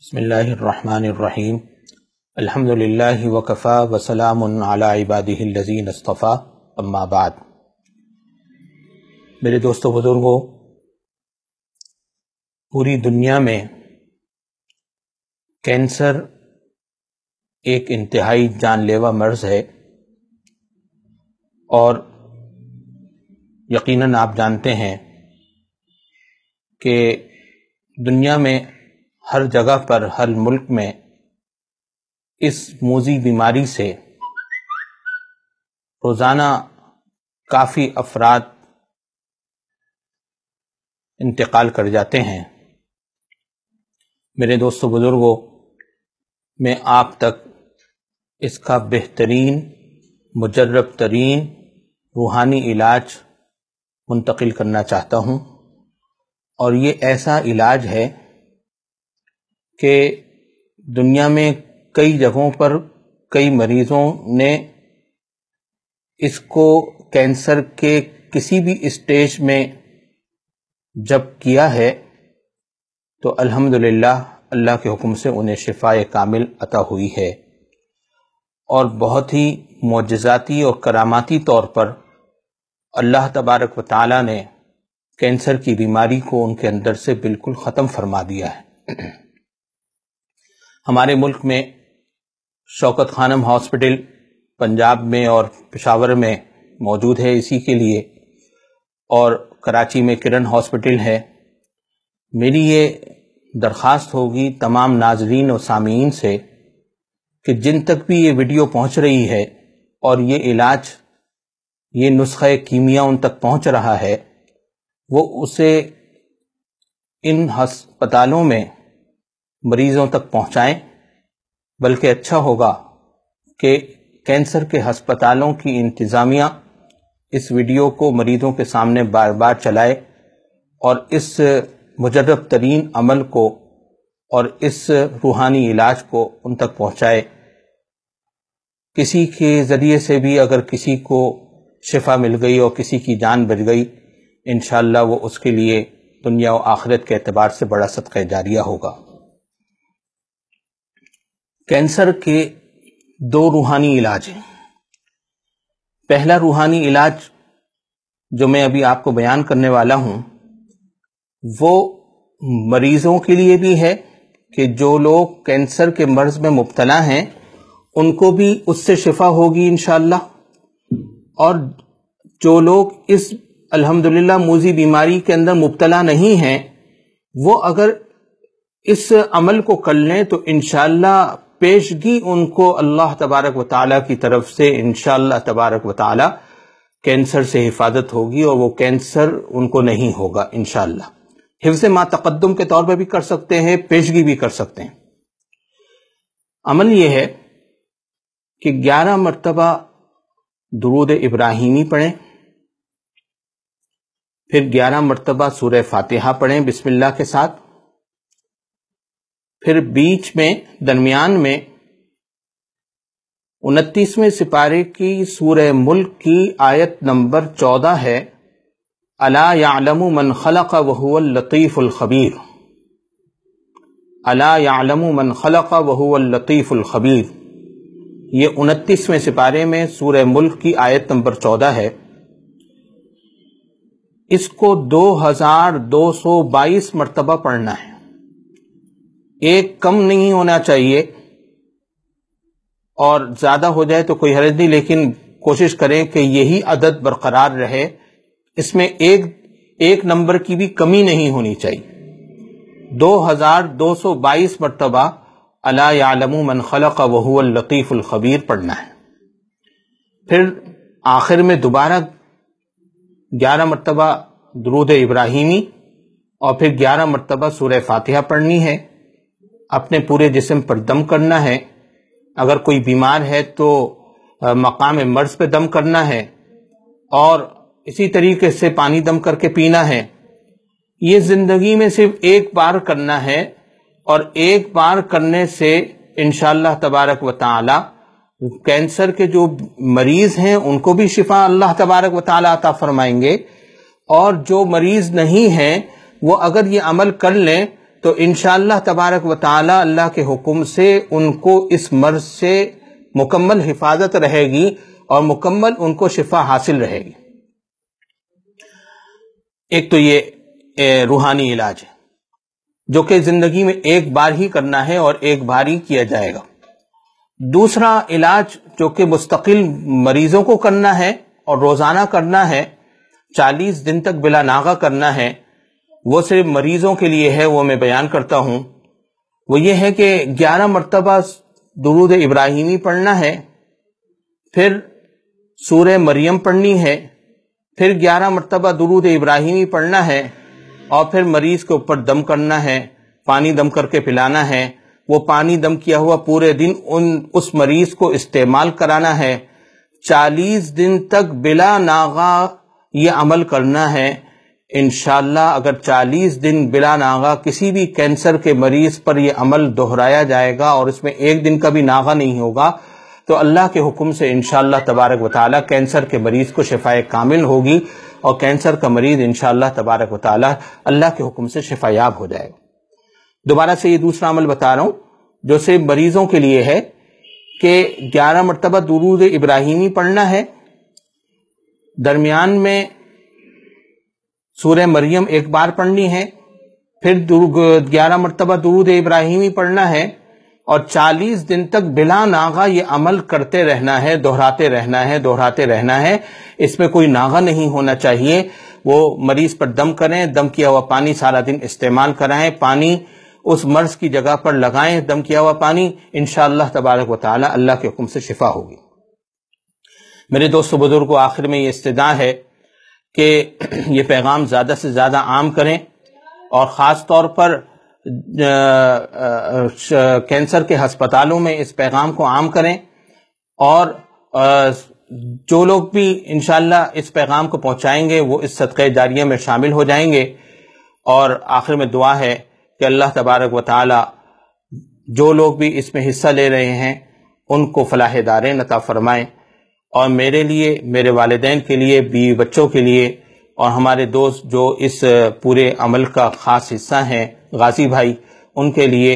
وسلام على عباده الذين اصطفى अस्तफ़ा अम्माबाद मेरे दोस्तों बुज़ुर्गों पूरी दुनिया में कैंसर एक इंतहाई जानलेवा मर्ज़ है और यकीनन आप जानते हैं कि दुनिया में हर जगह पर हर मुल्क में इस मोजी बीमारी से रोज़ाना काफ़ी अफराद इंतकाल कर जाते हैं मेरे दोस्तों बुज़ुर्गों मैं आप तक इसका बेहतरीन मुजरब तरीन रूहानी इलाज मुंतकिल करना चाहता हूँ और ये ऐसा इलाज है कि दुनिया में कई जगहों पर कई मरीजों ने इसको कैंसर के किसी भी स्टेज में जब किया है तो अल्हम्दुलिल्लाह अल्लाह के हुक्म से उन्हें शिफाए कामिल अता हुई है और बहुत ही मुज़ज़ाती और करामाती तौर पर अल्लाह तबारक व ताली ने कैंसर की बीमारी को उनके अंदर से बिल्कुल ख़त्म फरमा दिया है हमारे मुल्क में शौकत खानम हॉस्पिटल पंजाब में और पेशावर में मौजूद है इसी के लिए और कराची में किरण हॉस्पिटल है मेरी ये दरख्वास्त होगी तमाम नाजरीन और सामीन से कि जिन तक भी ये वीडियो पहुंच रही है और ये इलाज ये नुस्खे कीमिया उन तक पहुंच रहा है वो उसे इन हस्पतालों में मरीजों तक पहुंचाएं बल्कि अच्छा होगा कि कैंसर के हस्पतालों की इंतज़ामिया इस वीडियो को मरीजों के सामने बार बार चलाए और इस मुजरब तरीन अमल को और इस रूहानी इलाज को उन तक पहुंचाए किसी के ज़रिए से भी अगर किसी को शिफा मिल गई और किसी की जान बच गई इन वो उसके लिए दुनिया व आखिरत के अतबार से बड़ा सदक़ जारिया होगा कैंसर के दो रूहानी इलाज हैं पहला रूहानी इलाज जो मैं अभी आपको बयान करने वाला हूं वो मरीजों के लिए भी है कि जो लोग कैंसर के मर्ज में मुबतला हैं उनको भी उससे शिफा होगी इन और जो लोग इस अल्हम्दुलिल्लाह मूजी बीमारी के अंदर मुबतला नहीं हैं वो अगर इस अमल को कर लें तो इनशाला पेशगी उनको अल्लाह तबारक व ताली की तरफ से इनशा तबारक व कैंसर से हिफाजत होगी और वो कैंसर उनको नहीं होगा इन हिफ्ज मा तकदम के तौर पर भी कर सकते हैं पेशगी भी कर सकते हैं अमल यह है कि ग्यारह मरतबा दरूद इब्राहिमी पढ़ें फिर ग्यारह मरतबा सूर्य फातिहा पढ़ें बिस्मिल्लाह के साथ फिर बीच में दरमियान में उनतीसवें सिपारे की सूर मुल्क की आयत नंबर चौदह है अला यालम मन खलक वहुअल लतीफ़ुल्खबीर अला मन खलक वहुअल ये उनतीसवें सिपारे में सूरह मुल्क की आयत नंबर चौदह है इसको दो हजार दो सौ बाईस मरतबा पढ़ना है एक कम नहीं होना चाहिए और ज्यादा हो जाए तो कोई हरज नहीं लेकिन कोशिश करें कि यही अदद बरकरार रहे इसमें एक एक नंबर की भी कमी नहीं होनी चाहिए दो हजार दो सौ बाईस मरतबा अलायालम मन खलक वहलतीफ़ुल्खबीर पढ़ना है फिर आखिर में दोबारा ग्यारह मरतबा दरूद इब्राहिमी और फिर ग्यारह मरतबा सूर्य फातिहा पढ़नी है अपने पूरे जिसम पर दम करना है अगर कोई बीमार है तो मकाम मर्ज पे दम करना है और इसी तरीके से पानी दम करके पीना है ये ज़िंदगी में सिर्फ एक बार करना है और एक बार करने से इन तबारक व ताली कैंसर के जो मरीज हैं उनको भी शिफा अल्लाह तबारक व ताली अता फरमाएंगे और जो मरीज नहीं हैं वो अगर ये अमल कर लें तो इन तबारक व ताली अल्लाह के हुक्म से उनको इस मर्ज से मुकम्मल हिफाजत रहेगी और मुकम्मल उनको शिफा हासिल रहेगी एक तो ये रूहानी इलाज है जो कि जिंदगी में एक बार ही करना है और एक बार ही किया जाएगा दूसरा इलाज जो कि मुस्तकिल मरीजों को करना है और रोजाना करना है चालीस दिन तक बिला नागा करना है वो सिर्फ मरीजों के लिए है वो मैं बयान करता हूं वो ये है कि ग्यारह मरतबा दरूद इब्राहिमी पढ़ना है फिर सूर्य मरियम पढ़नी है फिर ग्यारह मरतबा दरूद इब्राहिमी पढ़ना है और फिर मरीज के ऊपर दम करना है पानी दम करके पिलाना है वो पानी दम किया हुआ पूरे दिन उन उस मरीज को इस्तेमाल कराना है चालीस दिन तक बिला नागा ये अमल करना है इन अगर 40 दिन बिला नागा किसी भी कैंसर के मरीज पर यह अमल दोहराया जाएगा और इसमें एक दिन का भी नागा नहीं होगा तो अल्लाह के हुक्म से इनशाला तबारक वाली कैंसर के मरीज को शिफाए कामिल होगी और कैंसर का मरीज इनशाला तबारक वाल अल्लाह के हुक्म से शिफायाब हो जाएगा दोबारा से ये दूसरा अमल बता रहा हूं जो सिर्फ मरीजों के लिए है कि ग्यारह मरतबा दुरूद इब्राहिमी पढ़ना है दरमियान में सूर्य मरियम एक बार पढ़नी है फिर ग्यारह मरतबा दुरूद इब्राहिमी पढ़ना है और चालीस दिन तक बिला नागा ये अमल करते रहना है दोहराते रहना है दोहराते रहना है इसमें कोई नागा नहीं होना चाहिए वो मरीज पर दम करें दम किया हुआ पानी सारा दिन इस्तेमाल कराएं पानी उस मर्ज की जगह पर लगाएं दम किया हुआ पानी इन तबारक वाली अल्लाह के हुक्म से शिफा होगी मेरे दोस्तों बुजुर्ग को आखिर में ये इस्तः है कि ये पैगाम ज़्यादा से ज़्यादा आम करें और ख़ास तौर पर कैंसर के हस्पतालों में इस पैगाम को आम करें और जो लोग भी इन इस पैगाम को पहुँचाएंगे वो इस सदक़ जारिया में शामिल हो जाएंगे और आखिर में दुआ है कि अल्लाह तबारक व ताली जो लोग भी इसमें हिस्सा ले रहे हैं उनको फलाह दारें नता फरमाएँ और मेरे लिए मेरे वालदेन के लिए बीवी बच्चों के लिए और हमारे दोस्त जो इस पूरे अमल का ख़ास हिस्सा हैं गाजी भाई उनके लिए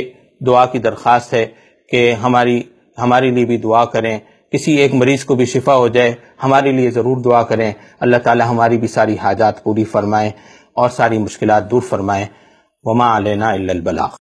दुआ की दरख्वास्त है कि हमारी हमारे लिए भी दुआ करें किसी एक मरीज़ को भी शिफा हो जाए हमारे लिए ज़रूर दुआ करें अल्लाह ताला हमारी भी सारी हाजात पूरी फरमाएं और सारी मुश्किलात दूर फ़रमाएं वमा अलना बला